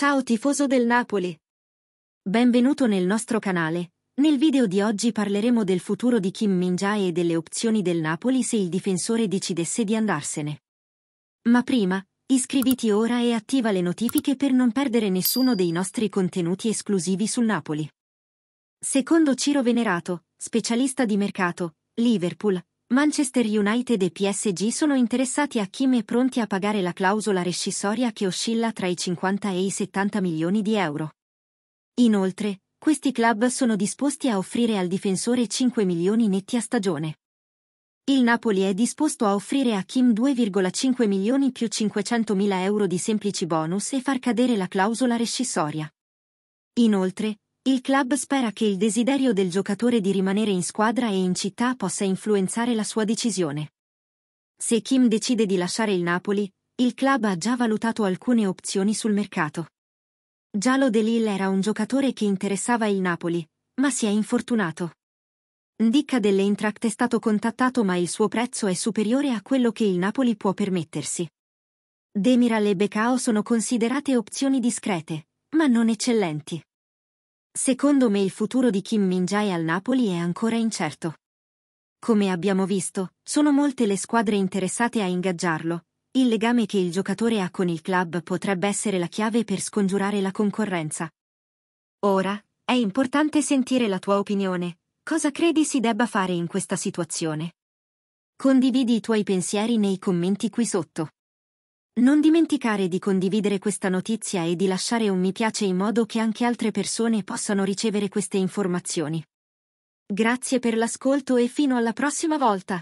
Ciao tifoso del Napoli! Benvenuto nel nostro canale. Nel video di oggi parleremo del futuro di Kim Min-jae e delle opzioni del Napoli se il difensore decidesse di andarsene. Ma prima, iscriviti ora e attiva le notifiche per non perdere nessuno dei nostri contenuti esclusivi sul Napoli. Secondo Ciro Venerato, specialista di mercato, Liverpool, Manchester United e PSG sono interessati a Kim e pronti a pagare la clausola rescissoria che oscilla tra i 50 e i 70 milioni di euro. Inoltre, questi club sono disposti a offrire al difensore 5 milioni netti a stagione. Il Napoli è disposto a offrire a Kim 2,5 milioni più 500 mila euro di semplici bonus e far cadere la clausola rescissoria. Inoltre, il club spera che il desiderio del giocatore di rimanere in squadra e in città possa influenzare la sua decisione. Se Kim decide di lasciare il Napoli, il club ha già valutato alcune opzioni sul mercato. Giallo De Lille era un giocatore che interessava il Napoli, ma si è infortunato. Ndicca dell'Eintracht è stato contattato ma il suo prezzo è superiore a quello che il Napoli può permettersi. Demiral e Becao sono considerate opzioni discrete, ma non eccellenti. Secondo me il futuro di Kim Min-jae al Napoli è ancora incerto. Come abbiamo visto, sono molte le squadre interessate a ingaggiarlo. Il legame che il giocatore ha con il club potrebbe essere la chiave per scongiurare la concorrenza. Ora, è importante sentire la tua opinione. Cosa credi si debba fare in questa situazione? Condividi i tuoi pensieri nei commenti qui sotto. Non dimenticare di condividere questa notizia e di lasciare un mi piace in modo che anche altre persone possano ricevere queste informazioni. Grazie per l'ascolto e fino alla prossima volta!